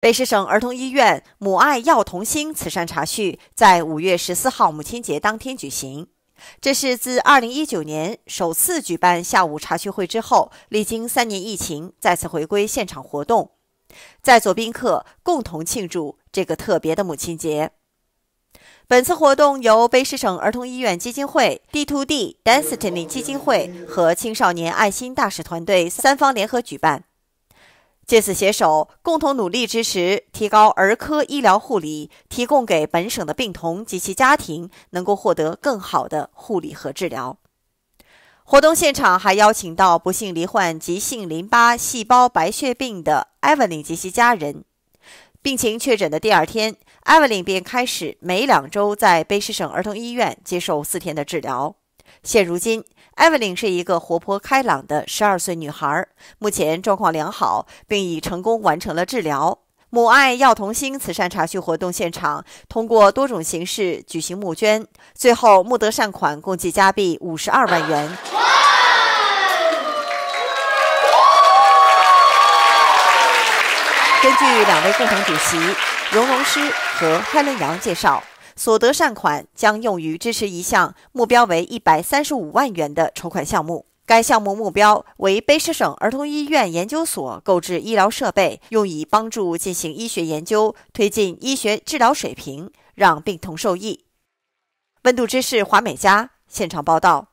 北师省儿童医院“母爱耀童心”慈善茶叙在五月十四号母亲节当天举行。这是自二零一九年首次举办下午茶叙会之后，历经三年疫情，再次回归现场活动。在座宾客共同庆祝这个特别的母亲节。本次活动由北师省儿童医院基金会、D2D Destiny 基金会和青少年爱心大使团队三方联合举办。借此携手，共同努力支持，提高儿科医疗护理，提供给本省的病童及其家庭能够获得更好的护理和治疗。活动现场还邀请到不幸罹患急性淋巴细胞白血病的 e v 琳 l y n 及其家人。病情确诊的第二天 e v 琳 l y n 便开始每两周在卑诗省儿童医院接受四天的治疗。现如今 e v e l y n 是一个活泼开朗的十二岁女孩，目前状况良好，并已成功完成了治疗。母爱要童心慈善茶叙活动现场通过多种形式举行募捐，最后募得善款共计加币五十二万元。根据两位共同主席，荣龙师和 Helen 杨介绍。所得善款将用于支持一项目标为一百三十五万元的筹款项目。该项目目标为卑诗省儿童医院研究所购置医疗设备，用以帮助进行医学研究，推进医学治疗水平，让病童受益。温度知识，华美佳现场报道。